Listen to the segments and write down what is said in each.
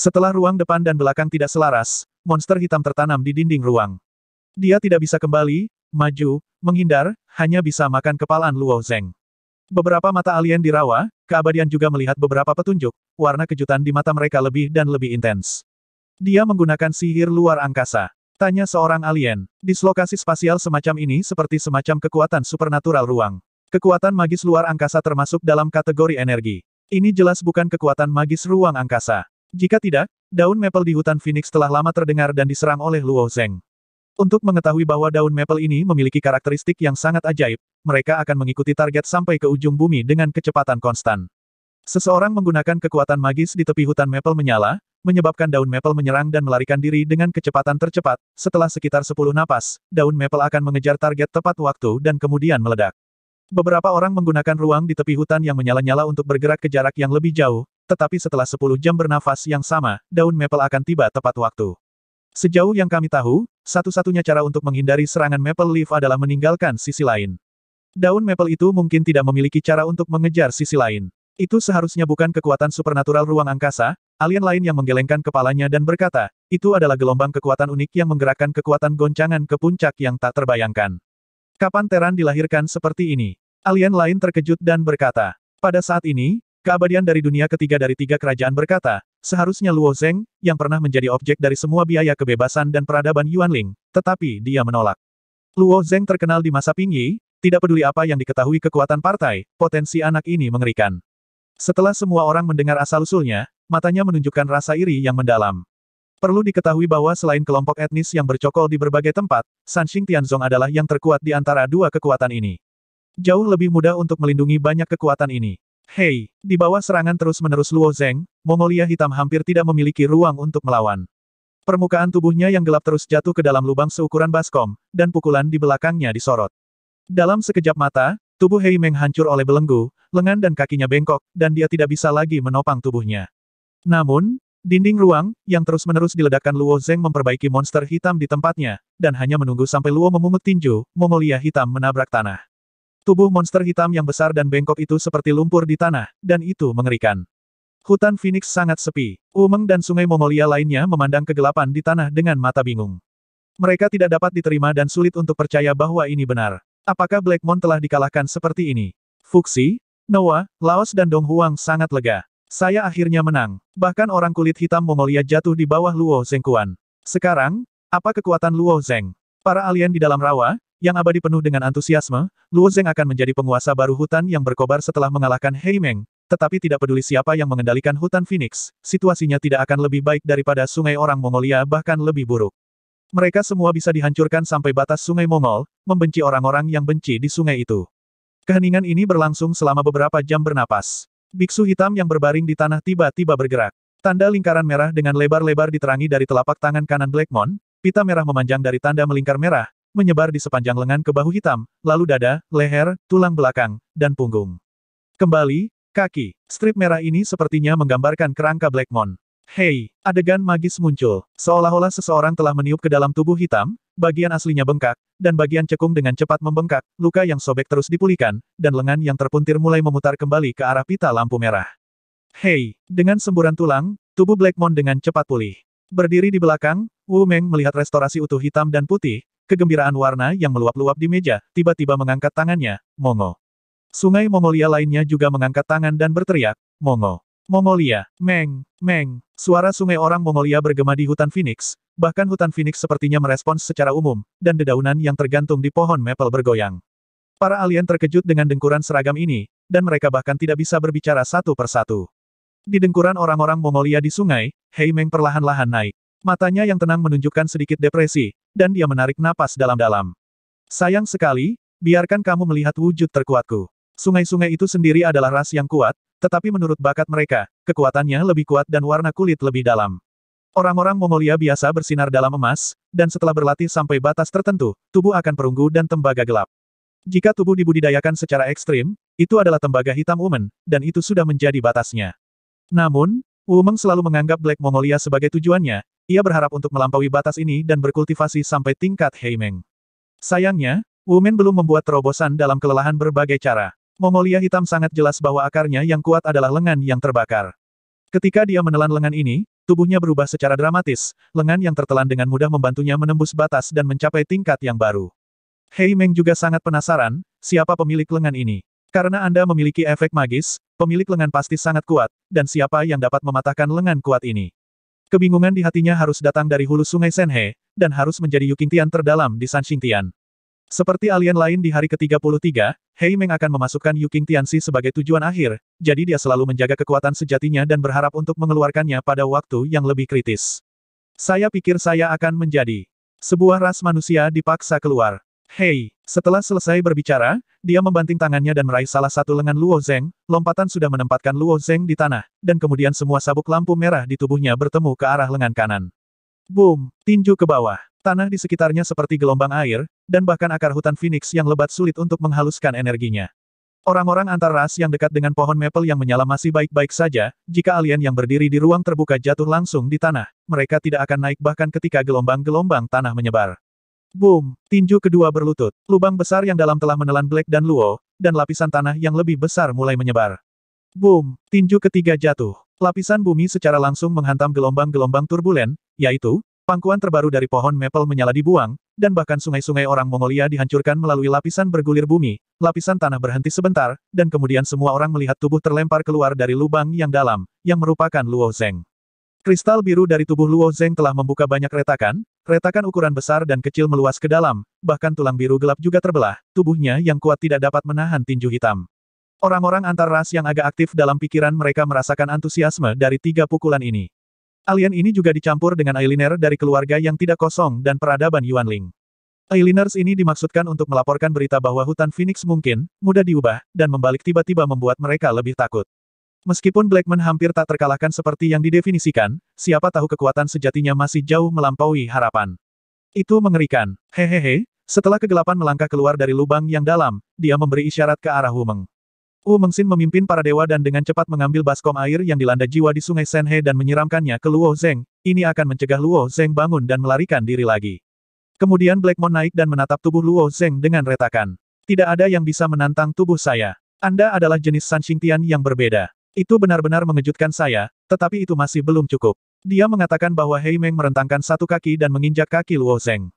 Setelah ruang depan dan belakang tidak selaras, monster hitam tertanam di dinding ruang. Dia tidak bisa kembali, maju, menghindar, hanya bisa makan kepalaan Luo Zeng. Beberapa mata alien di rawa, keabadian juga melihat beberapa petunjuk, warna kejutan di mata mereka lebih dan lebih intens. Dia menggunakan sihir luar angkasa. Tanya seorang alien, dislokasi spasial semacam ini seperti semacam kekuatan supernatural ruang. Kekuatan magis luar angkasa termasuk dalam kategori energi. Ini jelas bukan kekuatan magis ruang angkasa. Jika tidak, daun maple di hutan Phoenix telah lama terdengar dan diserang oleh Luo Zeng. Untuk mengetahui bahwa daun maple ini memiliki karakteristik yang sangat ajaib, mereka akan mengikuti target sampai ke ujung bumi dengan kecepatan konstan. Seseorang menggunakan kekuatan magis di tepi hutan maple menyala, menyebabkan daun maple menyerang dan melarikan diri dengan kecepatan tercepat, setelah sekitar 10 napas, daun maple akan mengejar target tepat waktu dan kemudian meledak. Beberapa orang menggunakan ruang di tepi hutan yang menyala-nyala untuk bergerak ke jarak yang lebih jauh, tetapi setelah 10 jam bernafas yang sama, daun maple akan tiba tepat waktu. Sejauh yang kami tahu, satu-satunya cara untuk menghindari serangan maple leaf adalah meninggalkan sisi lain. Daun maple itu mungkin tidak memiliki cara untuk mengejar sisi lain. Itu seharusnya bukan kekuatan supernatural ruang angkasa, alien lain yang menggelengkan kepalanya dan berkata, itu adalah gelombang kekuatan unik yang menggerakkan kekuatan goncangan ke puncak yang tak terbayangkan. Kapan Teran dilahirkan seperti ini? Alien lain terkejut dan berkata, pada saat ini, Keabadian dari dunia ketiga dari tiga kerajaan berkata, seharusnya Luo Zeng, yang pernah menjadi objek dari semua biaya kebebasan dan peradaban Yuan Ling, tetapi dia menolak. Luo Zeng terkenal di masa Pingyi, tidak peduli apa yang diketahui kekuatan partai, potensi anak ini mengerikan. Setelah semua orang mendengar asal-usulnya, matanya menunjukkan rasa iri yang mendalam. Perlu diketahui bahwa selain kelompok etnis yang bercokol di berbagai tempat, Sanxing Tianzong adalah yang terkuat di antara dua kekuatan ini. Jauh lebih mudah untuk melindungi banyak kekuatan ini. Hei, di bawah serangan terus-menerus Luo Zeng, Mongolia hitam hampir tidak memiliki ruang untuk melawan. Permukaan tubuhnya yang gelap terus jatuh ke dalam lubang seukuran baskom, dan pukulan di belakangnya disorot. Dalam sekejap mata, tubuh Hei Meng hancur oleh belenggu, lengan dan kakinya bengkok, dan dia tidak bisa lagi menopang tubuhnya. Namun, dinding ruang, yang terus-menerus diledakkan Luo Zeng memperbaiki monster hitam di tempatnya, dan hanya menunggu sampai Luo memungut tinju, Mongolia hitam menabrak tanah. Tubuh monster hitam yang besar dan bengkok itu seperti lumpur di tanah, dan itu mengerikan. Hutan Phoenix sangat sepi. Umeng dan sungai Mongolia lainnya memandang kegelapan di tanah dengan mata bingung. Mereka tidak dapat diterima dan sulit untuk percaya bahwa ini benar. Apakah Blackmon telah dikalahkan seperti ini? Fuxi, Noah, Laos dan Dong Huang sangat lega. Saya akhirnya menang. Bahkan orang kulit hitam Mongolia jatuh di bawah Luo Zengkuan. Sekarang, apa kekuatan Luo Zeng? Para alien di dalam rawa, yang abadi penuh dengan antusiasme, Luo Zeng akan menjadi penguasa baru hutan yang berkobar setelah mengalahkan Hei Meng, tetapi tidak peduli siapa yang mengendalikan hutan Phoenix, situasinya tidak akan lebih baik daripada sungai orang Mongolia bahkan lebih buruk. Mereka semua bisa dihancurkan sampai batas sungai Mongol, membenci orang-orang yang benci di sungai itu. Keheningan ini berlangsung selama beberapa jam bernapas. Biksu hitam yang berbaring di tanah tiba-tiba bergerak. Tanda lingkaran merah dengan lebar-lebar diterangi dari telapak tangan kanan Blackmon, Pita merah memanjang dari tanda melingkar merah, menyebar di sepanjang lengan ke bahu hitam, lalu dada, leher, tulang belakang, dan punggung. Kembali, kaki. Strip merah ini sepertinya menggambarkan kerangka Blackmon. Hei, adegan magis muncul, seolah-olah seseorang telah meniup ke dalam tubuh hitam, bagian aslinya bengkak, dan bagian cekung dengan cepat membengkak, luka yang sobek terus dipulihkan, dan lengan yang terpuntir mulai memutar kembali ke arah pita lampu merah. Hei, dengan semburan tulang, tubuh Blackmon dengan cepat pulih. Berdiri di belakang, Wu Meng melihat restorasi utuh hitam dan putih, kegembiraan warna yang meluap-luap di meja, tiba-tiba mengangkat tangannya, Mongo. Sungai Mongolia lainnya juga mengangkat tangan dan berteriak, Mongo. Mongolia, Meng, Meng. Suara sungai orang Mongolia bergema di hutan Phoenix, bahkan hutan Phoenix sepertinya merespons secara umum, dan dedaunan yang tergantung di pohon maple bergoyang. Para alien terkejut dengan dengkuran seragam ini, dan mereka bahkan tidak bisa berbicara satu persatu. Di dengkuran orang-orang Mongolia di sungai, Hei Meng perlahan-lahan naik. Matanya yang tenang menunjukkan sedikit depresi, dan dia menarik napas dalam-dalam. Sayang sekali, biarkan kamu melihat wujud terkuatku. Sungai-sungai itu sendiri adalah ras yang kuat, tetapi menurut bakat mereka, kekuatannya lebih kuat dan warna kulit lebih dalam. Orang-orang Mongolia biasa bersinar dalam emas, dan setelah berlatih sampai batas tertentu, tubuh akan perunggu dan tembaga gelap. Jika tubuh dibudidayakan secara ekstrim, itu adalah tembaga hitam umen, dan itu sudah menjadi batasnya. Namun, Wu Meng selalu menganggap Black Mongolia sebagai tujuannya, ia berharap untuk melampaui batas ini dan berkultivasi sampai tingkat Heimeng. Sayangnya, Wu Men belum membuat terobosan dalam kelelahan berbagai cara. Mongolia hitam sangat jelas bahwa akarnya yang kuat adalah lengan yang terbakar. Ketika dia menelan lengan ini, tubuhnya berubah secara dramatis, lengan yang tertelan dengan mudah membantunya menembus batas dan mencapai tingkat yang baru. Hei Meng juga sangat penasaran, siapa pemilik lengan ini. Karena Anda memiliki efek magis, pemilik lengan pasti sangat kuat, dan siapa yang dapat mematahkan lengan kuat ini? Kebingungan di hatinya harus datang dari hulu sungai Senhe, dan harus menjadi Yukintian terdalam di Sanxingtian. Seperti alien lain di hari ke-33, Hei Meng akan memasukkan Yuking Tianxi sebagai tujuan akhir, jadi dia selalu menjaga kekuatan sejatinya dan berharap untuk mengeluarkannya pada waktu yang lebih kritis. Saya pikir saya akan menjadi sebuah ras manusia dipaksa keluar. Hei, setelah selesai berbicara, dia membanting tangannya dan meraih salah satu lengan Luo Zeng, lompatan sudah menempatkan Luo Zeng di tanah, dan kemudian semua sabuk lampu merah di tubuhnya bertemu ke arah lengan kanan. Boom! Tinju ke bawah. Tanah di sekitarnya seperti gelombang air, dan bahkan akar hutan Phoenix yang lebat sulit untuk menghaluskan energinya. Orang-orang antar ras yang dekat dengan pohon maple yang menyala masih baik-baik saja, jika alien yang berdiri di ruang terbuka jatuh langsung di tanah, mereka tidak akan naik bahkan ketika gelombang-gelombang tanah menyebar. Boom! Tinju kedua berlutut. Lubang besar yang dalam telah menelan Black dan Luo, dan lapisan tanah yang lebih besar mulai menyebar. Boom! Tinju ketiga jatuh. Lapisan bumi secara langsung menghantam gelombang-gelombang turbulen, yaitu, pangkuan terbaru dari pohon maple menyala dibuang, dan bahkan sungai-sungai orang Mongolia dihancurkan melalui lapisan bergulir bumi, lapisan tanah berhenti sebentar, dan kemudian semua orang melihat tubuh terlempar keluar dari lubang yang dalam, yang merupakan Luo Zeng. Kristal biru dari tubuh Luo Zeng telah membuka banyak retakan, retakan ukuran besar dan kecil meluas ke dalam, bahkan tulang biru gelap juga terbelah, tubuhnya yang kuat tidak dapat menahan tinju hitam. Orang-orang antar ras yang agak aktif dalam pikiran mereka merasakan antusiasme dari tiga pukulan ini. Alien ini juga dicampur dengan Ailiner dari keluarga yang tidak kosong dan peradaban Yuanling. Ailiners ini dimaksudkan untuk melaporkan berita bahwa hutan Phoenix mungkin, mudah diubah, dan membalik tiba-tiba membuat mereka lebih takut. Meskipun Blackman hampir tak terkalahkan seperti yang didefinisikan, siapa tahu kekuatan sejatinya masih jauh melampaui harapan. Itu mengerikan. Hehehe, setelah kegelapan melangkah keluar dari lubang yang dalam, dia memberi isyarat ke arah Wumeng. Wumeng Sin memimpin para dewa dan dengan cepat mengambil baskom air yang dilanda jiwa di sungai Senhe dan menyiramkannya ke Luo Zeng, ini akan mencegah Luo Zeng bangun dan melarikan diri lagi. Kemudian Blackmon naik dan menatap tubuh Luo Zeng dengan retakan. Tidak ada yang bisa menantang tubuh saya. Anda adalah jenis San Xingtian yang berbeda. Itu benar-benar mengejutkan saya, tetapi itu masih belum cukup. Dia mengatakan bahwa Hei Meng merentangkan satu kaki dan menginjak kaki Luo Zeng.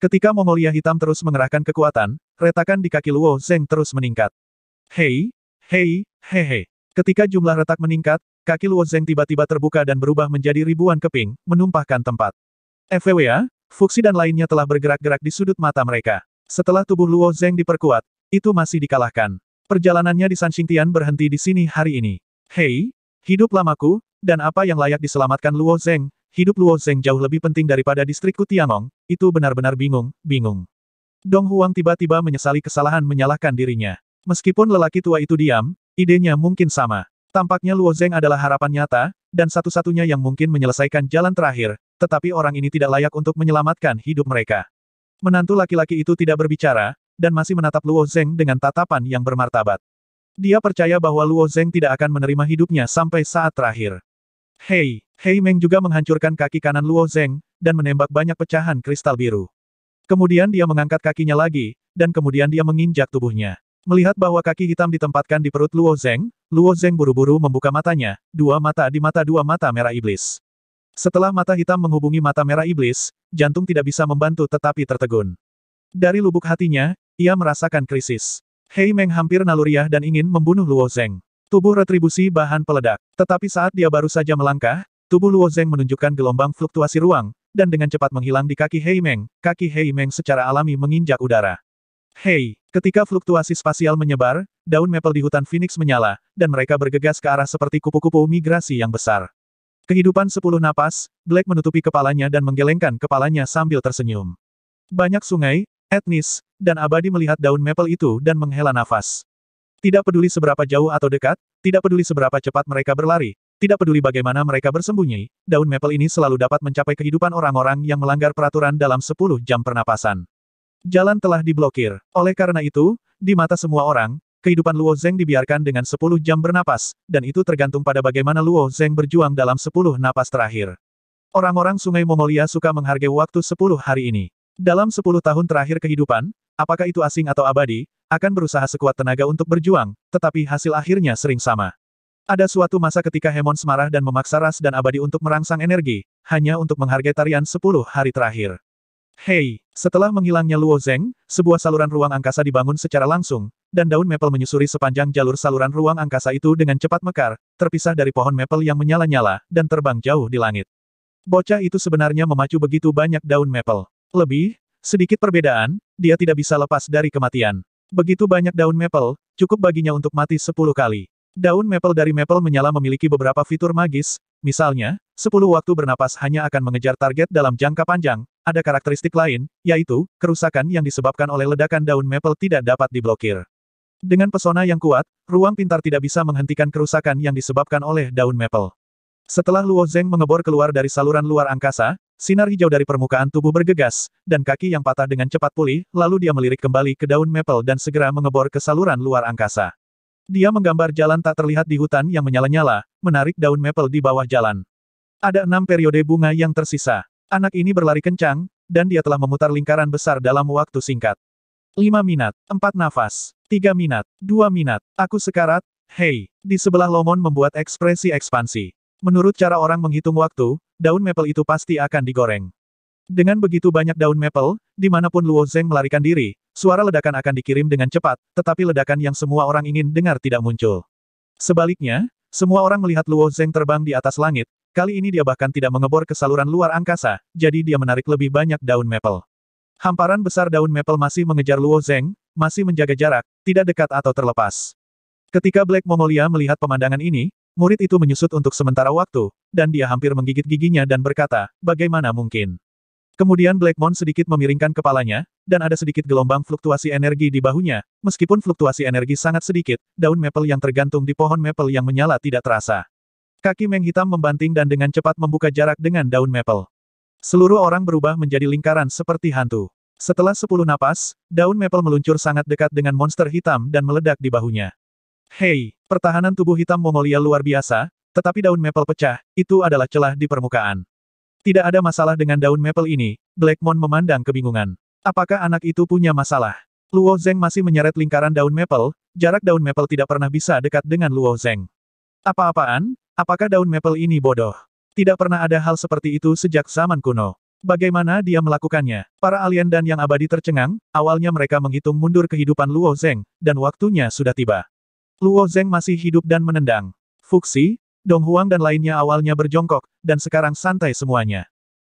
Ketika Mongolia Hitam terus mengerahkan kekuatan, retakan di kaki Luo Zeng terus meningkat. Hei, hei, hehe. Ketika jumlah retak meningkat, kaki Luo Zeng tiba-tiba terbuka dan berubah menjadi ribuan keping, menumpahkan tempat. FWA, Fuxi dan lainnya telah bergerak-gerak di sudut mata mereka. Setelah tubuh Luo Zeng diperkuat, itu masih dikalahkan. Perjalanannya di Sanxingtian berhenti di sini hari ini. Hei, hidup lamaku, dan apa yang layak diselamatkan Luo Zeng, hidup Luo Zeng jauh lebih penting daripada distrikku Tianong, itu benar-benar bingung, bingung. Dong Huang tiba-tiba menyesali kesalahan menyalahkan dirinya. Meskipun lelaki tua itu diam, idenya mungkin sama. Tampaknya Luo Zeng adalah harapan nyata, dan satu-satunya yang mungkin menyelesaikan jalan terakhir, tetapi orang ini tidak layak untuk menyelamatkan hidup mereka. Menantu laki-laki itu tidak berbicara, dan masih menatap Luo Zeng dengan tatapan yang bermartabat. Dia percaya bahwa Luo Zeng tidak akan menerima hidupnya sampai saat terakhir. Hei, Hei Meng juga menghancurkan kaki kanan Luo Zeng, dan menembak banyak pecahan kristal biru. Kemudian dia mengangkat kakinya lagi, dan kemudian dia menginjak tubuhnya. Melihat bahwa kaki hitam ditempatkan di perut Luo Zeng, Luo Zeng buru-buru membuka matanya, dua mata di mata dua mata merah iblis. Setelah mata hitam menghubungi mata merah iblis, jantung tidak bisa membantu tetapi tertegun. Dari lubuk hatinya, ia merasakan krisis. Hei Meng hampir naluriah dan ingin membunuh Luo Zeng. Tubuh retribusi bahan peledak. Tetapi saat dia baru saja melangkah, tubuh Luo Zeng menunjukkan gelombang fluktuasi ruang, dan dengan cepat menghilang di kaki Hei Meng, kaki Hei Meng secara alami menginjak udara. Hei, ketika fluktuasi spasial menyebar, daun maple di hutan Phoenix menyala, dan mereka bergegas ke arah seperti kupu-kupu migrasi yang besar. Kehidupan sepuluh napas, Black menutupi kepalanya dan menggelengkan kepalanya sambil tersenyum. Banyak sungai, etnis, dan abadi melihat daun maple itu dan menghela nafas. Tidak peduli seberapa jauh atau dekat, tidak peduli seberapa cepat mereka berlari, tidak peduli bagaimana mereka bersembunyi, daun maple ini selalu dapat mencapai kehidupan orang-orang yang melanggar peraturan dalam 10 jam pernapasan. Jalan telah diblokir. Oleh karena itu, di mata semua orang, kehidupan Luo Zeng dibiarkan dengan 10 jam bernapas, dan itu tergantung pada bagaimana Luo Zeng berjuang dalam 10 napas terakhir. Orang-orang Sungai Mongolia suka menghargai waktu 10 hari ini. Dalam sepuluh tahun terakhir kehidupan, apakah itu asing atau abadi, akan berusaha sekuat tenaga untuk berjuang, tetapi hasil akhirnya sering sama. Ada suatu masa ketika Hemon semarah dan memaksa Ras dan Abadi untuk merangsang energi, hanya untuk menghargai tarian sepuluh hari terakhir. Hei, setelah menghilangnya Luo Zeng, sebuah saluran ruang angkasa dibangun secara langsung, dan daun maple menyusuri sepanjang jalur saluran ruang angkasa itu dengan cepat mekar, terpisah dari pohon maple yang menyala-nyala, dan terbang jauh di langit. Bocah itu sebenarnya memacu begitu banyak daun maple. Lebih, sedikit perbedaan, dia tidak bisa lepas dari kematian. Begitu banyak daun maple, cukup baginya untuk mati 10 kali. Daun maple dari maple menyala memiliki beberapa fitur magis, misalnya, 10 waktu bernapas hanya akan mengejar target dalam jangka panjang, ada karakteristik lain, yaitu, kerusakan yang disebabkan oleh ledakan daun maple tidak dapat diblokir. Dengan pesona yang kuat, ruang pintar tidak bisa menghentikan kerusakan yang disebabkan oleh daun maple. Setelah Luo Zeng mengebor keluar dari saluran luar angkasa, Sinar hijau dari permukaan tubuh bergegas, dan kaki yang patah dengan cepat pulih, lalu dia melirik kembali ke daun maple dan segera mengebor ke saluran luar angkasa. Dia menggambar jalan tak terlihat di hutan yang menyala-nyala, menarik daun maple di bawah jalan. Ada enam periode bunga yang tersisa. Anak ini berlari kencang, dan dia telah memutar lingkaran besar dalam waktu singkat. Lima minat, empat nafas, tiga minat, dua minat, aku sekarat, hei. Di sebelah Lomon membuat ekspresi ekspansi. Menurut cara orang menghitung waktu, daun maple itu pasti akan digoreng. Dengan begitu banyak daun maple, dimanapun Luo Zeng melarikan diri, suara ledakan akan dikirim dengan cepat, tetapi ledakan yang semua orang ingin dengar tidak muncul. Sebaliknya, semua orang melihat Luo Zeng terbang di atas langit, kali ini dia bahkan tidak mengebor ke saluran luar angkasa, jadi dia menarik lebih banyak daun maple. Hamparan besar daun maple masih mengejar Luo Zeng, masih menjaga jarak, tidak dekat atau terlepas. Ketika Black Mongolia melihat pemandangan ini, Murid itu menyusut untuk sementara waktu, dan dia hampir menggigit giginya dan berkata, bagaimana mungkin? Kemudian Blackmon sedikit memiringkan kepalanya, dan ada sedikit gelombang fluktuasi energi di bahunya, meskipun fluktuasi energi sangat sedikit, daun maple yang tergantung di pohon maple yang menyala tidak terasa. Kaki Meng Hitam membanting dan dengan cepat membuka jarak dengan daun maple. Seluruh orang berubah menjadi lingkaran seperti hantu. Setelah sepuluh napas, daun maple meluncur sangat dekat dengan monster hitam dan meledak di bahunya. Hei, pertahanan tubuh hitam Mongolia luar biasa, tetapi daun maple pecah, itu adalah celah di permukaan. Tidak ada masalah dengan daun maple ini, Blackmon memandang kebingungan. Apakah anak itu punya masalah? Luo Zeng masih menyeret lingkaran daun maple, jarak daun maple tidak pernah bisa dekat dengan Luo Zeng. Apa-apaan? Apakah daun maple ini bodoh? Tidak pernah ada hal seperti itu sejak zaman kuno. Bagaimana dia melakukannya? Para alien dan yang abadi tercengang, awalnya mereka menghitung mundur kehidupan Luo Zeng, dan waktunya sudah tiba. Luo Zeng masih hidup dan menendang. Fuxi, Dong Huang dan lainnya awalnya berjongkok, dan sekarang santai semuanya.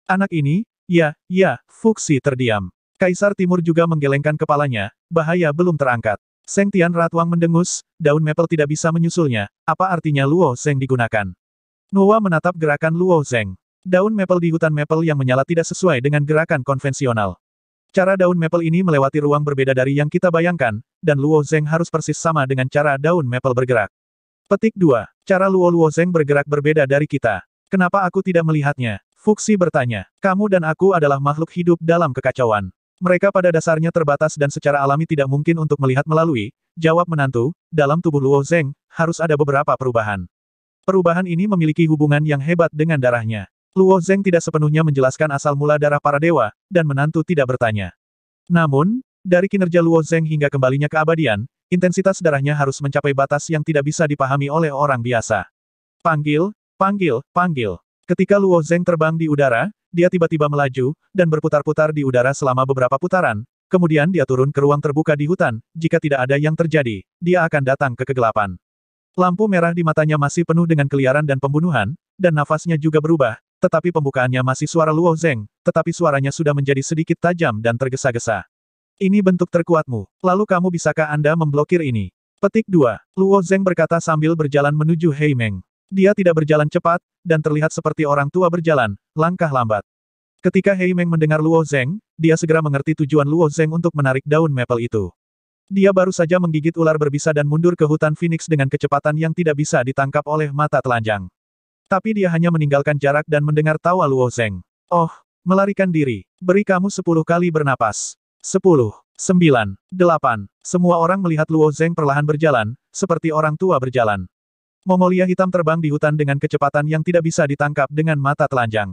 Anak ini, ya, ya, Fuxi terdiam. Kaisar Timur juga menggelengkan kepalanya, bahaya belum terangkat. Seng Tian Ratuang mendengus, daun maple tidak bisa menyusulnya, apa artinya Luo Zeng digunakan. Nuwa menatap gerakan Luo Zeng. Daun maple di hutan maple yang menyala tidak sesuai dengan gerakan konvensional. Cara daun maple ini melewati ruang berbeda dari yang kita bayangkan, dan Luo Zeng harus persis sama dengan cara daun maple bergerak. Petik 2. Cara Luo Luo Zeng bergerak berbeda dari kita. Kenapa aku tidak melihatnya? Fuxi bertanya. Kamu dan aku adalah makhluk hidup dalam kekacauan. Mereka pada dasarnya terbatas dan secara alami tidak mungkin untuk melihat melalui, jawab menantu, dalam tubuh Luo Zeng, harus ada beberapa perubahan. Perubahan ini memiliki hubungan yang hebat dengan darahnya. Luo Zeng tidak sepenuhnya menjelaskan asal mula darah para dewa, dan menantu tidak bertanya. Namun, dari kinerja Luo Zeng hingga kembalinya ke abadian, intensitas darahnya harus mencapai batas yang tidak bisa dipahami oleh orang biasa. Panggil, panggil, panggil. Ketika Luo Zeng terbang di udara, dia tiba-tiba melaju, dan berputar-putar di udara selama beberapa putaran, kemudian dia turun ke ruang terbuka di hutan, jika tidak ada yang terjadi, dia akan datang ke kegelapan. Lampu merah di matanya masih penuh dengan keliaran dan pembunuhan, dan nafasnya juga berubah, tetapi pembukaannya masih suara Luo Zeng, tetapi suaranya sudah menjadi sedikit tajam dan tergesa-gesa. Ini bentuk terkuatmu. Lalu kamu bisakah Anda memblokir ini? Petik 2. Luo Zeng berkata sambil berjalan menuju Hei Meng. Dia tidak berjalan cepat, dan terlihat seperti orang tua berjalan, langkah lambat. Ketika Hei Meng mendengar Luo Zeng, dia segera mengerti tujuan Luo Zeng untuk menarik daun maple itu. Dia baru saja menggigit ular berbisa dan mundur ke hutan Phoenix dengan kecepatan yang tidak bisa ditangkap oleh mata telanjang. Tapi dia hanya meninggalkan jarak dan mendengar tawa Luo Zeng. Oh, melarikan diri. Beri kamu sepuluh kali bernapas. Sepuluh, sembilan, delapan. Semua orang melihat Luo Zeng perlahan berjalan, seperti orang tua berjalan. Mongolia hitam terbang di hutan dengan kecepatan yang tidak bisa ditangkap dengan mata telanjang.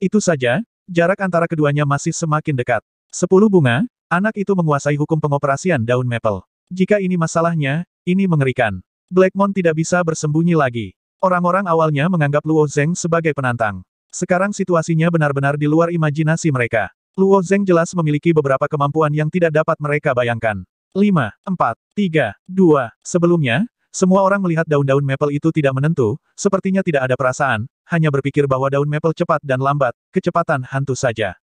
Itu saja, jarak antara keduanya masih semakin dekat. Sepuluh bunga, anak itu menguasai hukum pengoperasian daun maple. Jika ini masalahnya, ini mengerikan. Blackmon tidak bisa bersembunyi lagi. Orang-orang awalnya menganggap Luo Zeng sebagai penantang. Sekarang situasinya benar-benar di luar imajinasi mereka. Luo Zeng jelas memiliki beberapa kemampuan yang tidak dapat mereka bayangkan. 5, 4, 3, 2. Sebelumnya, semua orang melihat daun-daun maple itu tidak menentu, sepertinya tidak ada perasaan, hanya berpikir bahwa daun maple cepat dan lambat, kecepatan hantu saja.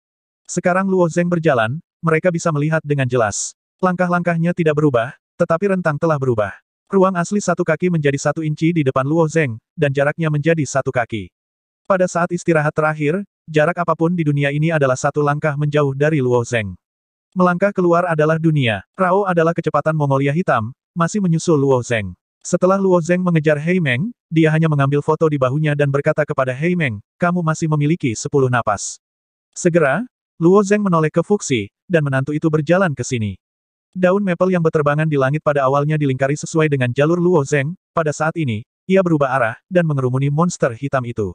Sekarang Luo Zeng berjalan, mereka bisa melihat dengan jelas. Langkah-langkahnya tidak berubah, tetapi rentang telah berubah. Ruang asli satu kaki menjadi satu inci di depan Luo Zeng, dan jaraknya menjadi satu kaki. Pada saat istirahat terakhir, jarak apapun di dunia ini adalah satu langkah menjauh dari Luo Zeng. Melangkah keluar adalah dunia, Rao adalah kecepatan Mongolia hitam, masih menyusul Luo Zeng. Setelah Luo Zeng mengejar Hei Meng, dia hanya mengambil foto di bahunya dan berkata kepada Hei Meng, kamu masih memiliki sepuluh napas. Segera, Luo Zeng menoleh ke Fuxi, dan menantu itu berjalan ke sini. Daun maple yang berterbangan di langit pada awalnya dilingkari sesuai dengan jalur Luo Zeng, pada saat ini, ia berubah arah, dan mengerumuni monster hitam itu.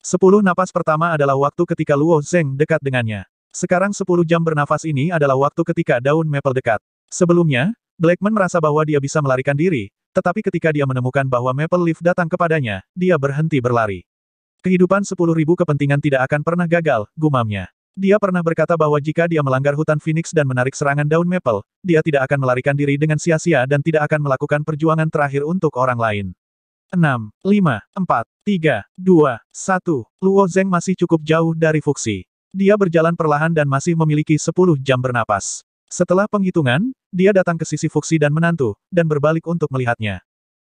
Sepuluh napas pertama adalah waktu ketika Luo Zeng dekat dengannya. Sekarang sepuluh jam bernafas ini adalah waktu ketika daun maple dekat. Sebelumnya, Blackman merasa bahwa dia bisa melarikan diri, tetapi ketika dia menemukan bahwa Maple Leaf datang kepadanya, dia berhenti berlari. Kehidupan sepuluh ribu kepentingan tidak akan pernah gagal, gumamnya. Dia pernah berkata bahwa jika dia melanggar hutan Phoenix dan menarik serangan daun maple, dia tidak akan melarikan diri dengan sia-sia dan tidak akan melakukan perjuangan terakhir untuk orang lain. 6, 5, 4, 3, 2, 1. Luo Zeng masih cukup jauh dari Fuxi. Dia berjalan perlahan dan masih memiliki 10 jam bernapas. Setelah penghitungan, dia datang ke sisi fuksi dan menantu, dan berbalik untuk melihatnya.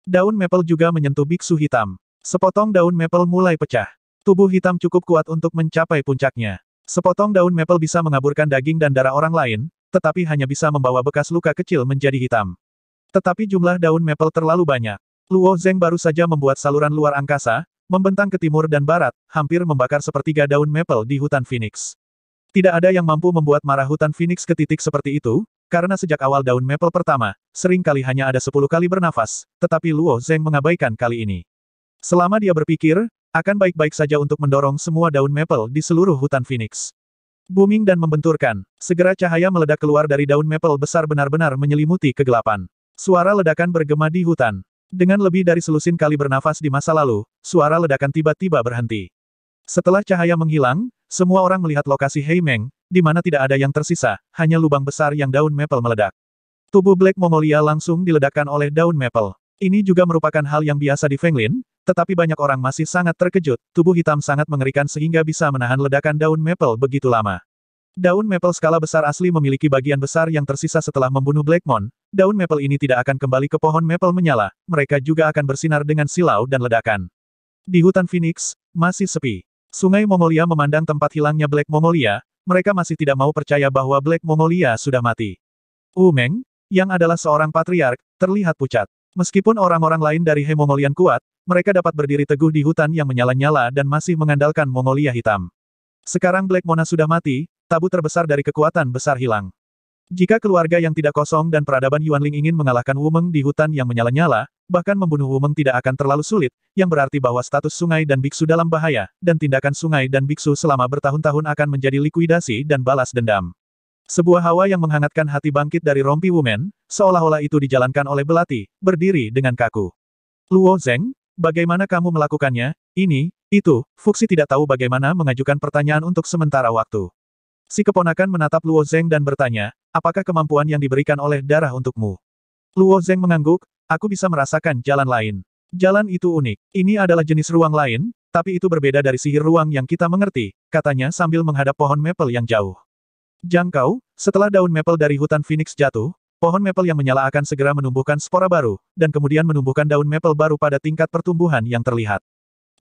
Daun maple juga menyentuh biksu hitam. Sepotong daun maple mulai pecah. Tubuh hitam cukup kuat untuk mencapai puncaknya. Sepotong daun maple bisa mengaburkan daging dan darah orang lain, tetapi hanya bisa membawa bekas luka kecil menjadi hitam. Tetapi jumlah daun maple terlalu banyak. Luo Zeng baru saja membuat saluran luar angkasa, membentang ke timur dan barat, hampir membakar sepertiga daun maple di hutan Phoenix. Tidak ada yang mampu membuat marah hutan Phoenix ke titik seperti itu, karena sejak awal daun maple pertama, sering kali hanya ada sepuluh kali bernafas, tetapi Luo Zeng mengabaikan kali ini. Selama dia berpikir, akan baik-baik saja untuk mendorong semua daun maple di seluruh hutan Phoenix. Booming dan membenturkan, segera cahaya meledak keluar dari daun maple besar benar-benar menyelimuti kegelapan. Suara ledakan bergema di hutan. Dengan lebih dari selusin kali bernafas di masa lalu, suara ledakan tiba-tiba berhenti. Setelah cahaya menghilang, semua orang melihat lokasi Heimeng, di mana tidak ada yang tersisa, hanya lubang besar yang daun maple meledak. Tubuh Black Mongolia langsung diledakkan oleh daun maple. Ini juga merupakan hal yang biasa di Fenglin, tetapi banyak orang masih sangat terkejut, tubuh hitam sangat mengerikan sehingga bisa menahan ledakan daun maple begitu lama. Daun maple skala besar asli memiliki bagian besar yang tersisa setelah membunuh Blackmon, daun maple ini tidak akan kembali ke pohon maple menyala, mereka juga akan bersinar dengan silau dan ledakan. Di hutan Phoenix, masih sepi. Sungai Mongolia memandang tempat hilangnya Black Mongolia, mereka masih tidak mau percaya bahwa Black Mongolia sudah mati. Umeng, yang adalah seorang patriark, terlihat pucat. Meskipun orang-orang lain dari Hemongolian kuat, mereka dapat berdiri teguh di hutan yang menyala-nyala dan masih mengandalkan Mongolia hitam. Sekarang Black Mona sudah mati, tabu terbesar dari kekuatan besar hilang. Jika keluarga yang tidak kosong dan peradaban Yuanling ingin mengalahkan Wumeng di hutan yang menyala-nyala, bahkan membunuh Wumeng tidak akan terlalu sulit, yang berarti bahwa status sungai dan biksu dalam bahaya, dan tindakan sungai dan biksu selama bertahun-tahun akan menjadi likuidasi dan balas dendam. Sebuah hawa yang menghangatkan hati bangkit dari rompi Wumen, seolah-olah itu dijalankan oleh belati, berdiri dengan kaku. Luo Zeng, bagaimana kamu melakukannya, ini, itu, Fuxi tidak tahu bagaimana mengajukan pertanyaan untuk sementara waktu. Si keponakan menatap Luo Zeng dan bertanya, apakah kemampuan yang diberikan oleh darah untukmu? Luo Zeng mengangguk, aku bisa merasakan jalan lain. Jalan itu unik, ini adalah jenis ruang lain, tapi itu berbeda dari sihir ruang yang kita mengerti, katanya sambil menghadap pohon maple yang jauh. Jangkau, setelah daun maple dari hutan Phoenix jatuh, pohon maple yang menyala akan segera menumbuhkan spora baru, dan kemudian menumbuhkan daun maple baru pada tingkat pertumbuhan yang terlihat.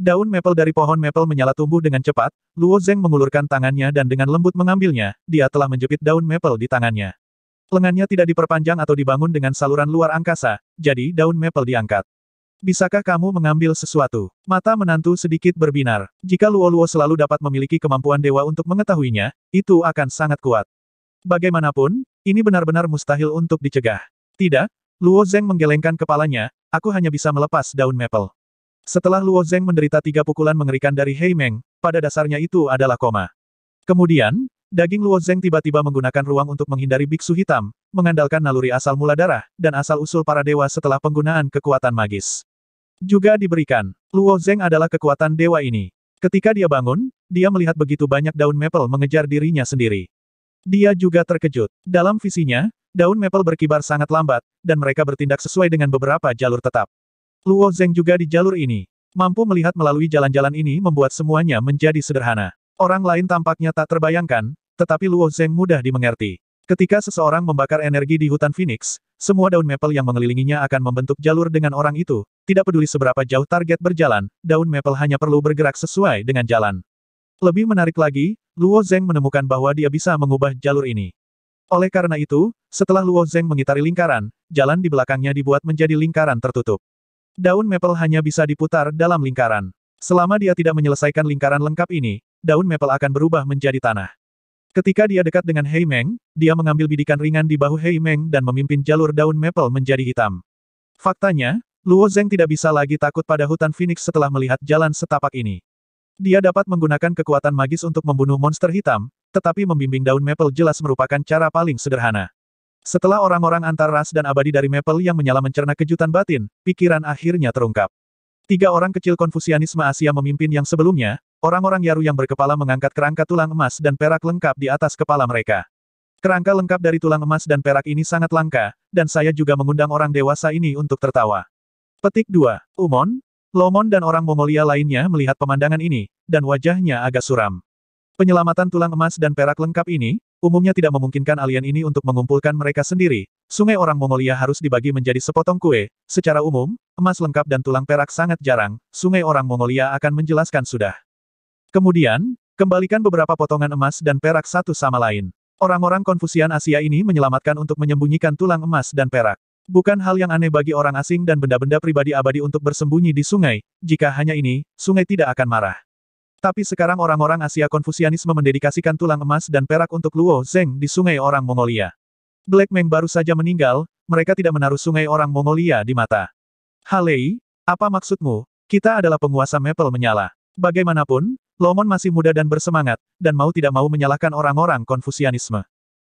Daun maple dari pohon maple menyala tumbuh dengan cepat, Luo Zeng mengulurkan tangannya dan dengan lembut mengambilnya, dia telah menjepit daun maple di tangannya. Lengannya tidak diperpanjang atau dibangun dengan saluran luar angkasa, jadi daun maple diangkat. Bisakah kamu mengambil sesuatu? Mata menantu sedikit berbinar. Jika Luo-Luo selalu dapat memiliki kemampuan dewa untuk mengetahuinya, itu akan sangat kuat. Bagaimanapun, ini benar-benar mustahil untuk dicegah. Tidak, Luo Zeng menggelengkan kepalanya, aku hanya bisa melepas daun maple. Setelah Luo Zeng menderita tiga pukulan mengerikan dari Hei Meng, pada dasarnya itu adalah koma. Kemudian, Daging Luo Zeng tiba-tiba menggunakan ruang untuk menghindari biksu hitam, mengandalkan naluri asal mula darah, dan asal-usul para dewa setelah penggunaan kekuatan magis. Juga diberikan, Luo Zeng adalah kekuatan dewa ini. Ketika dia bangun, dia melihat begitu banyak daun maple mengejar dirinya sendiri. Dia juga terkejut. Dalam visinya, daun maple berkibar sangat lambat, dan mereka bertindak sesuai dengan beberapa jalur tetap. Luo Zeng juga di jalur ini. Mampu melihat melalui jalan-jalan ini membuat semuanya menjadi sederhana. Orang lain tampaknya tak terbayangkan, tetapi Luo Zeng mudah dimengerti. Ketika seseorang membakar energi di hutan Phoenix, semua daun maple yang mengelilinginya akan membentuk jalur dengan orang itu, tidak peduli seberapa jauh target berjalan, daun maple hanya perlu bergerak sesuai dengan jalan. Lebih menarik lagi, Luo Zeng menemukan bahwa dia bisa mengubah jalur ini. Oleh karena itu, setelah Luo Zeng mengitari lingkaran, jalan di belakangnya dibuat menjadi lingkaran tertutup. Daun maple hanya bisa diputar dalam lingkaran. Selama dia tidak menyelesaikan lingkaran lengkap ini, daun maple akan berubah menjadi tanah. Ketika dia dekat dengan Hei Meng, dia mengambil bidikan ringan di bahu Hei Meng dan memimpin jalur daun maple menjadi hitam. Faktanya, Luo Zeng tidak bisa lagi takut pada hutan Phoenix setelah melihat jalan setapak ini. Dia dapat menggunakan kekuatan magis untuk membunuh monster hitam, tetapi membimbing daun maple jelas merupakan cara paling sederhana. Setelah orang-orang antar ras dan abadi dari maple yang menyala mencerna kejutan batin, pikiran akhirnya terungkap. Tiga orang kecil Konfusianisme Asia memimpin yang sebelumnya, Orang-orang Yaru yang berkepala mengangkat kerangka tulang emas dan perak lengkap di atas kepala mereka. Kerangka lengkap dari tulang emas dan perak ini sangat langka, dan saya juga mengundang orang dewasa ini untuk tertawa. Petik 2. Umon, Lomon dan orang Mongolia lainnya melihat pemandangan ini, dan wajahnya agak suram. Penyelamatan tulang emas dan perak lengkap ini, umumnya tidak memungkinkan alien ini untuk mengumpulkan mereka sendiri. Sungai orang Mongolia harus dibagi menjadi sepotong kue. Secara umum, emas lengkap dan tulang perak sangat jarang. Sungai orang Mongolia akan menjelaskan sudah. Kemudian, kembalikan beberapa potongan emas dan perak satu sama lain. Orang-orang Konfusian Asia ini menyelamatkan untuk menyembunyikan tulang emas dan perak. Bukan hal yang aneh bagi orang asing dan benda-benda pribadi abadi untuk bersembunyi di sungai, jika hanya ini, sungai tidak akan marah. Tapi sekarang orang-orang Asia Konfusianisme mendedikasikan tulang emas dan perak untuk Luo Zeng di sungai orang Mongolia. Black Meng baru saja meninggal, mereka tidak menaruh sungai orang Mongolia di mata. Halei, apa maksudmu? Kita adalah penguasa Maple menyala. Bagaimanapun, Lomon masih muda dan bersemangat, dan mau tidak mau menyalahkan orang-orang konfusianisme.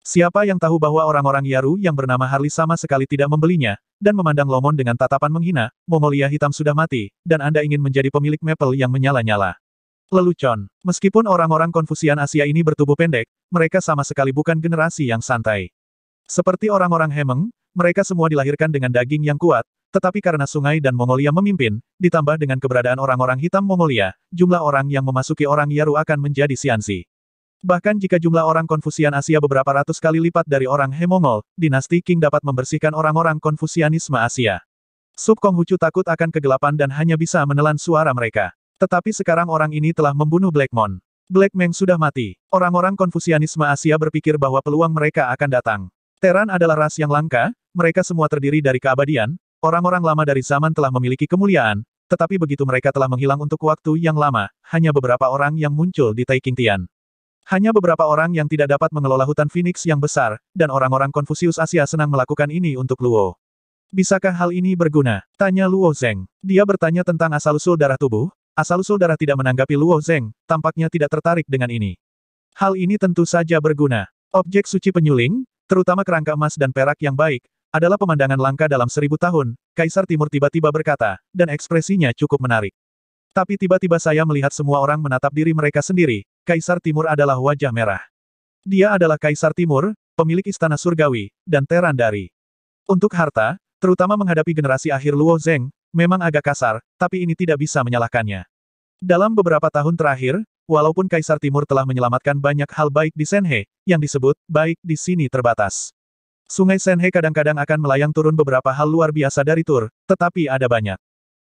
Siapa yang tahu bahwa orang-orang Yaru yang bernama Harley sama sekali tidak membelinya, dan memandang Lomon dengan tatapan menghina, Mongolia hitam sudah mati, dan Anda ingin menjadi pemilik maple yang menyala-nyala. Lelucon. Meskipun orang-orang Konfusian Asia ini bertubuh pendek, mereka sama sekali bukan generasi yang santai. Seperti orang-orang Hemeng, mereka semua dilahirkan dengan daging yang kuat, tetapi karena sungai dan Mongolia memimpin, ditambah dengan keberadaan orang-orang hitam Mongolia, jumlah orang yang memasuki orang Yaru akan menjadi siansi. Bahkan jika jumlah orang Konfusian Asia beberapa ratus kali lipat dari orang Hemongol, dinasti King dapat membersihkan orang-orang Konfusianisme Asia. Sub Kong Hucu takut akan kegelapan dan hanya bisa menelan suara mereka. Tetapi sekarang orang ini telah membunuh Blackmon. Black Meng sudah mati. Orang-orang Konfusianisme Asia berpikir bahwa peluang mereka akan datang. Teran adalah ras yang langka, mereka semua terdiri dari keabadian, orang-orang lama dari zaman telah memiliki kemuliaan, tetapi begitu mereka telah menghilang untuk waktu yang lama, hanya beberapa orang yang muncul di Taiking Tian. Hanya beberapa orang yang tidak dapat mengelola hutan Phoenix yang besar, dan orang-orang Konfusius Asia senang melakukan ini untuk Luo. Bisakah hal ini berguna? Tanya Luo Zeng. Dia bertanya tentang asal-usul darah tubuh, asal-usul darah tidak menanggapi Luo Zeng, tampaknya tidak tertarik dengan ini. Hal ini tentu saja berguna. Objek suci penyuling, terutama kerangka emas dan perak yang baik, adalah pemandangan langka dalam seribu tahun, Kaisar Timur tiba-tiba berkata, dan ekspresinya cukup menarik. Tapi tiba-tiba saya melihat semua orang menatap diri mereka sendiri, Kaisar Timur adalah wajah merah. Dia adalah Kaisar Timur, pemilik Istana Surgawi, dan Terandari. Untuk harta, terutama menghadapi generasi akhir Luo Zeng, memang agak kasar, tapi ini tidak bisa menyalahkannya. Dalam beberapa tahun terakhir, walaupun Kaisar Timur telah menyelamatkan banyak hal baik di Senhe, yang disebut baik di sini terbatas. Sungai Senhe kadang-kadang akan melayang turun beberapa hal luar biasa dari Tur, tetapi ada banyak.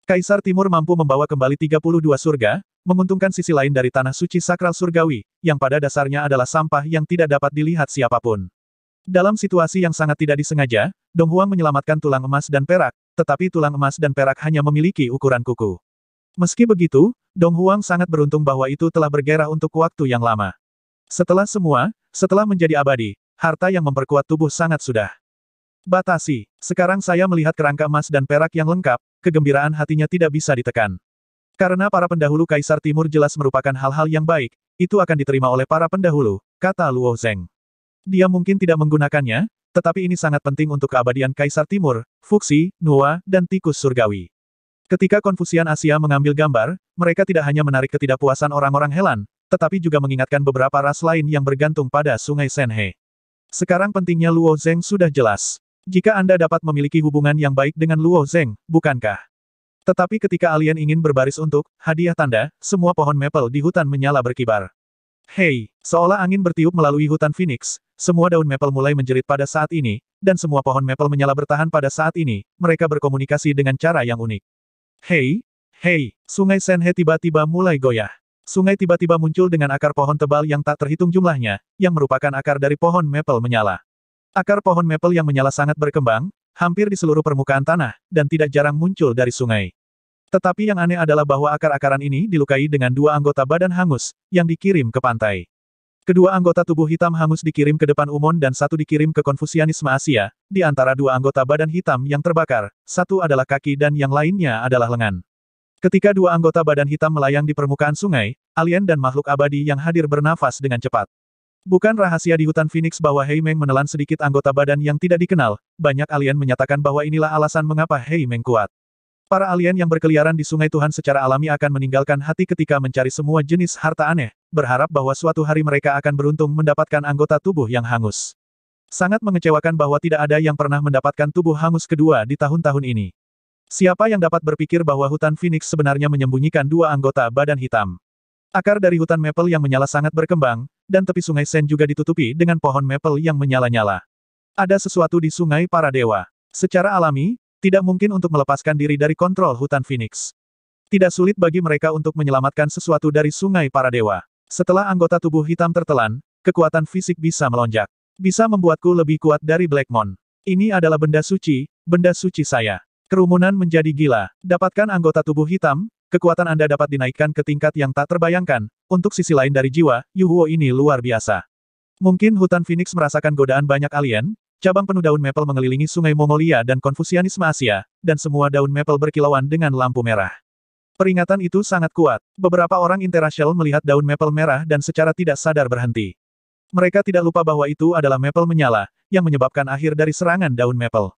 Kaisar Timur mampu membawa kembali 32 surga, menguntungkan sisi lain dari tanah suci sakral surgawi, yang pada dasarnya adalah sampah yang tidak dapat dilihat siapapun. Dalam situasi yang sangat tidak disengaja, Dong Huang menyelamatkan tulang emas dan perak, tetapi tulang emas dan perak hanya memiliki ukuran kuku. Meski begitu, Dong Huang sangat beruntung bahwa itu telah bergerak untuk waktu yang lama. Setelah semua, setelah menjadi abadi, harta yang memperkuat tubuh sangat sudah. Batasi, sekarang saya melihat kerangka emas dan perak yang lengkap, kegembiraan hatinya tidak bisa ditekan. Karena para pendahulu Kaisar Timur jelas merupakan hal-hal yang baik, itu akan diterima oleh para pendahulu, kata Luo Zeng. Dia mungkin tidak menggunakannya, tetapi ini sangat penting untuk keabadian Kaisar Timur, Fuxi, Nuwa, dan tikus surgawi. Ketika Konfusian Asia mengambil gambar, mereka tidak hanya menarik ketidakpuasan orang-orang Helan, tetapi juga mengingatkan beberapa ras lain yang bergantung pada sungai Senhe. Sekarang pentingnya Luo Zeng sudah jelas. Jika Anda dapat memiliki hubungan yang baik dengan Luo Zeng, bukankah? Tetapi ketika alien ingin berbaris untuk hadiah tanda, semua pohon maple di hutan menyala berkibar. Hei, seolah angin bertiup melalui hutan Phoenix, semua daun maple mulai menjerit pada saat ini, dan semua pohon maple menyala bertahan pada saat ini, mereka berkomunikasi dengan cara yang unik. Hei, hei, sungai Senhe tiba-tiba mulai goyah. Sungai tiba-tiba muncul dengan akar pohon tebal yang tak terhitung jumlahnya, yang merupakan akar dari pohon maple menyala. Akar pohon maple yang menyala sangat berkembang, hampir di seluruh permukaan tanah, dan tidak jarang muncul dari sungai. Tetapi yang aneh adalah bahwa akar-akaran ini dilukai dengan dua anggota badan hangus, yang dikirim ke pantai. Kedua anggota tubuh hitam hangus dikirim ke depan Umon dan satu dikirim ke Konfusianisme Asia. Di antara dua anggota badan hitam yang terbakar, satu adalah kaki dan yang lainnya adalah lengan. Ketika dua anggota badan hitam melayang di permukaan sungai, alien dan makhluk abadi yang hadir bernafas dengan cepat. Bukan rahasia di hutan Phoenix bahwa Hei Meng menelan sedikit anggota badan yang tidak dikenal, banyak alien menyatakan bahwa inilah alasan mengapa Hei Meng kuat. Para alien yang berkeliaran di sungai Tuhan secara alami akan meninggalkan hati ketika mencari semua jenis harta aneh, berharap bahwa suatu hari mereka akan beruntung mendapatkan anggota tubuh yang hangus. Sangat mengecewakan bahwa tidak ada yang pernah mendapatkan tubuh hangus kedua di tahun-tahun ini. Siapa yang dapat berpikir bahwa hutan Phoenix sebenarnya menyembunyikan dua anggota badan hitam? Akar dari hutan maple yang menyala sangat berkembang, dan tepi sungai Sen juga ditutupi dengan pohon maple yang menyala-nyala. Ada sesuatu di sungai para dewa. Secara alami, tidak mungkin untuk melepaskan diri dari kontrol hutan Phoenix. Tidak sulit bagi mereka untuk menyelamatkan sesuatu dari sungai para dewa. Setelah anggota tubuh hitam tertelan, kekuatan fisik bisa melonjak. Bisa membuatku lebih kuat dari Blackmon. Ini adalah benda suci, benda suci saya. Kerumunan menjadi gila. Dapatkan anggota tubuh hitam, kekuatan Anda dapat dinaikkan ke tingkat yang tak terbayangkan. Untuk sisi lain dari jiwa, Yuhuo ini luar biasa. Mungkin hutan Phoenix merasakan godaan banyak alien, Cabang penuh daun maple mengelilingi sungai Mongolia dan Konfusianisme Asia, dan semua daun maple berkilauan dengan lampu merah. Peringatan itu sangat kuat. Beberapa orang internasional melihat daun maple merah dan secara tidak sadar berhenti. Mereka tidak lupa bahwa itu adalah maple menyala, yang menyebabkan akhir dari serangan daun maple.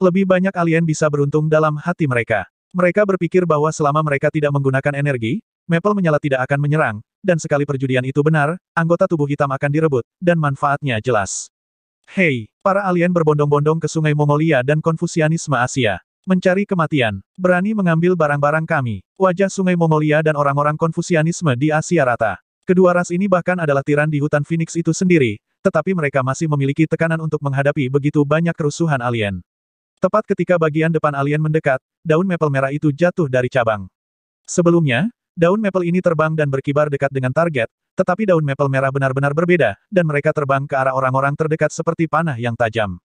Lebih banyak alien bisa beruntung dalam hati mereka. Mereka berpikir bahwa selama mereka tidak menggunakan energi, maple menyala tidak akan menyerang, dan sekali perjudian itu benar, anggota tubuh hitam akan direbut, dan manfaatnya jelas. Hei, para alien berbondong-bondong ke Sungai Mongolia dan Konfusianisme Asia. Mencari kematian, berani mengambil barang-barang kami. Wajah Sungai Mongolia dan orang-orang Konfusianisme di Asia rata. Kedua ras ini bahkan adalah tiran di hutan Phoenix itu sendiri, tetapi mereka masih memiliki tekanan untuk menghadapi begitu banyak kerusuhan alien. Tepat ketika bagian depan alien mendekat, daun maple merah itu jatuh dari cabang. Sebelumnya, Daun maple ini terbang dan berkibar dekat dengan target, tetapi daun maple merah benar-benar berbeda, dan mereka terbang ke arah orang-orang terdekat seperti panah yang tajam.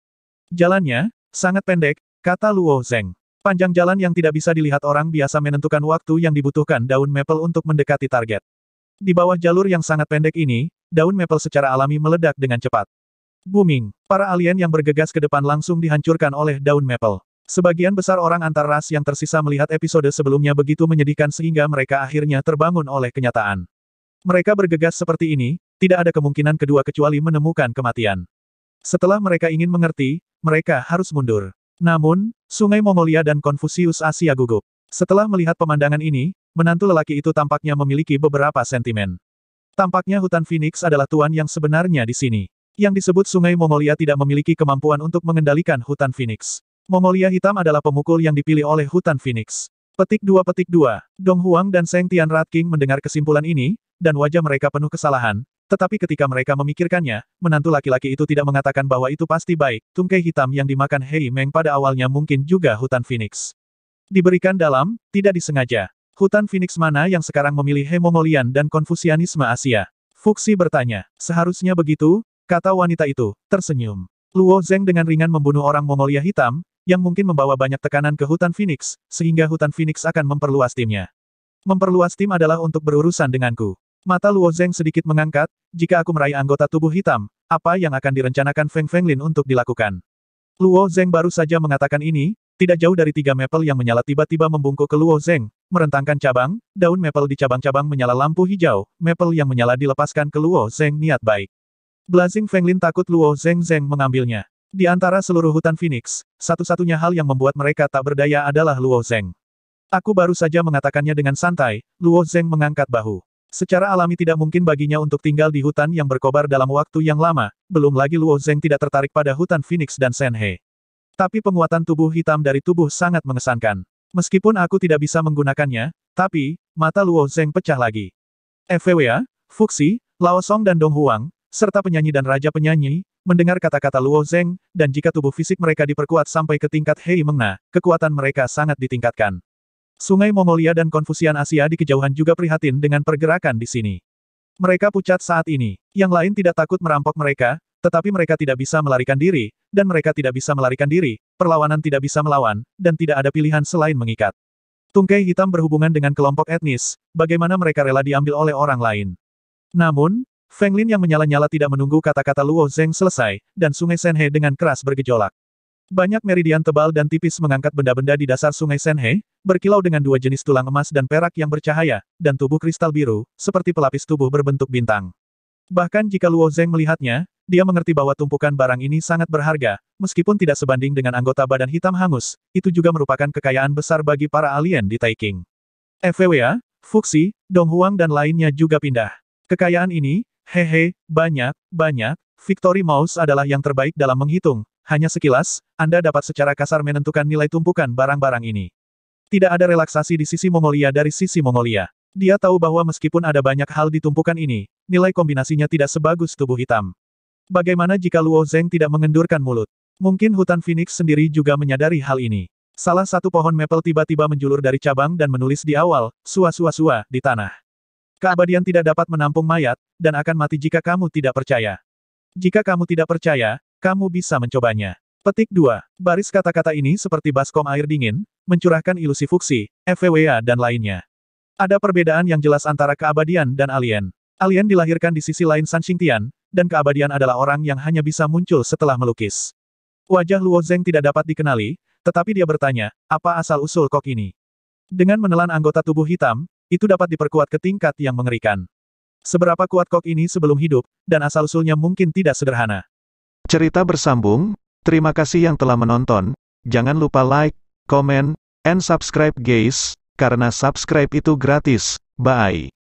Jalannya, sangat pendek, kata Luo Zeng. Panjang jalan yang tidak bisa dilihat orang biasa menentukan waktu yang dibutuhkan daun maple untuk mendekati target. Di bawah jalur yang sangat pendek ini, daun maple secara alami meledak dengan cepat. Booming, para alien yang bergegas ke depan langsung dihancurkan oleh daun maple. Sebagian besar orang antar ras yang tersisa melihat episode sebelumnya begitu menyedihkan sehingga mereka akhirnya terbangun oleh kenyataan. Mereka bergegas seperti ini, tidak ada kemungkinan kedua kecuali menemukan kematian. Setelah mereka ingin mengerti, mereka harus mundur. Namun, Sungai Mongolia dan Konfusius Asia gugup. Setelah melihat pemandangan ini, menantu lelaki itu tampaknya memiliki beberapa sentimen. Tampaknya hutan Phoenix adalah tuan yang sebenarnya di sini. Yang disebut Sungai Mongolia tidak memiliki kemampuan untuk mengendalikan hutan Phoenix. Mongolia Hitam adalah pemukul yang dipilih oleh hutan Phoenix. Petik dua Petik dua, Dong Huang dan Seng Tian Rat King mendengar kesimpulan ini, dan wajah mereka penuh kesalahan, tetapi ketika mereka memikirkannya, menantu laki-laki itu tidak mengatakan bahwa itu pasti baik, tungkai hitam yang dimakan Hei Meng pada awalnya mungkin juga hutan Phoenix. Diberikan dalam, tidak disengaja. Hutan Phoenix mana yang sekarang memilih He Mongolian dan Konfusianisme Asia? Fuxi bertanya. Seharusnya begitu, kata wanita itu, tersenyum. Luo Zeng dengan ringan membunuh orang Mongolia hitam, yang mungkin membawa banyak tekanan ke hutan Phoenix, sehingga hutan Phoenix akan memperluas timnya. Memperluas tim adalah untuk berurusan denganku. Mata Luo Zeng sedikit mengangkat, jika aku meraih anggota tubuh hitam, apa yang akan direncanakan Feng Feng Lin untuk dilakukan? Luo Zeng baru saja mengatakan ini, tidak jauh dari tiga maple yang menyala tiba-tiba membungkuk ke Luo Zeng, merentangkan cabang, daun maple di cabang-cabang menyala lampu hijau, maple yang menyala dilepaskan ke Luo Zeng niat baik. Blazing Feng Lin takut Luo Zeng Zeng mengambilnya. Di antara seluruh hutan Phoenix, satu-satunya hal yang membuat mereka tak berdaya adalah Luo Zeng. Aku baru saja mengatakannya dengan santai, Luo Zeng mengangkat bahu. Secara alami tidak mungkin baginya untuk tinggal di hutan yang berkobar dalam waktu yang lama, belum lagi Luo Zeng tidak tertarik pada hutan Phoenix dan Senhe. Tapi penguatan tubuh hitam dari tubuh sangat mengesankan. Meskipun aku tidak bisa menggunakannya, tapi, mata Luo Zeng pecah lagi. FWA, Fuxi, Lao Song dan Dong Huang, serta penyanyi dan raja penyanyi, mendengar kata-kata Luo Zeng, dan jika tubuh fisik mereka diperkuat sampai ke tingkat Hei Mengna, kekuatan mereka sangat ditingkatkan. Sungai Mongolia dan Konfusian Asia di kejauhan juga prihatin dengan pergerakan di sini. Mereka pucat saat ini. Yang lain tidak takut merampok mereka, tetapi mereka tidak bisa melarikan diri, dan mereka tidak bisa melarikan diri, perlawanan tidak bisa melawan, dan tidak ada pilihan selain mengikat. Tungkai hitam berhubungan dengan kelompok etnis, bagaimana mereka rela diambil oleh orang lain. Namun, Feng Lin yang menyala-nyala tidak menunggu kata-kata Luo Zeng selesai, dan sungai Senhe dengan keras bergejolak. Banyak meridian tebal dan tipis mengangkat benda-benda di dasar sungai Senhe, berkilau dengan dua jenis tulang emas dan perak yang bercahaya, dan tubuh kristal biru, seperti pelapis tubuh berbentuk bintang. Bahkan jika Luo Zeng melihatnya, dia mengerti bahwa tumpukan barang ini sangat berharga, meskipun tidak sebanding dengan anggota badan hitam hangus, itu juga merupakan kekayaan besar bagi para alien di Taiking. FWA, Fuxi, Huang dan lainnya juga pindah. Kekayaan ini, hehe, banyak, banyak, Victory Mouse adalah yang terbaik dalam menghitung, hanya sekilas, Anda dapat secara kasar menentukan nilai tumpukan barang-barang ini. Tidak ada relaksasi di sisi Mongolia dari sisi Mongolia. Dia tahu bahwa meskipun ada banyak hal di tumpukan ini, nilai kombinasinya tidak sebagus tubuh hitam. Bagaimana jika Luo Zeng tidak mengendurkan mulut? Mungkin hutan Phoenix sendiri juga menyadari hal ini. Salah satu pohon maple tiba-tiba menjulur dari cabang dan menulis di awal, sua-sua-sua, di tanah. Keabadian tidak dapat menampung mayat, dan akan mati jika kamu tidak percaya. Jika kamu tidak percaya, kamu bisa mencobanya. Petik 2. Baris kata-kata ini seperti baskom air dingin, mencurahkan ilusi fuksi, FWA dan lainnya. Ada perbedaan yang jelas antara keabadian dan alien. Alien dilahirkan di sisi lain San Xingtian, dan keabadian adalah orang yang hanya bisa muncul setelah melukis. Wajah Luo Zeng tidak dapat dikenali, tetapi dia bertanya, apa asal-usul kok ini? Dengan menelan anggota tubuh hitam, itu dapat diperkuat ke tingkat yang mengerikan. Seberapa kuat kok ini sebelum hidup, dan asal-usulnya mungkin tidak sederhana. Cerita bersambung, terima kasih yang telah menonton, jangan lupa like, comment, and subscribe guys, karena subscribe itu gratis, bye.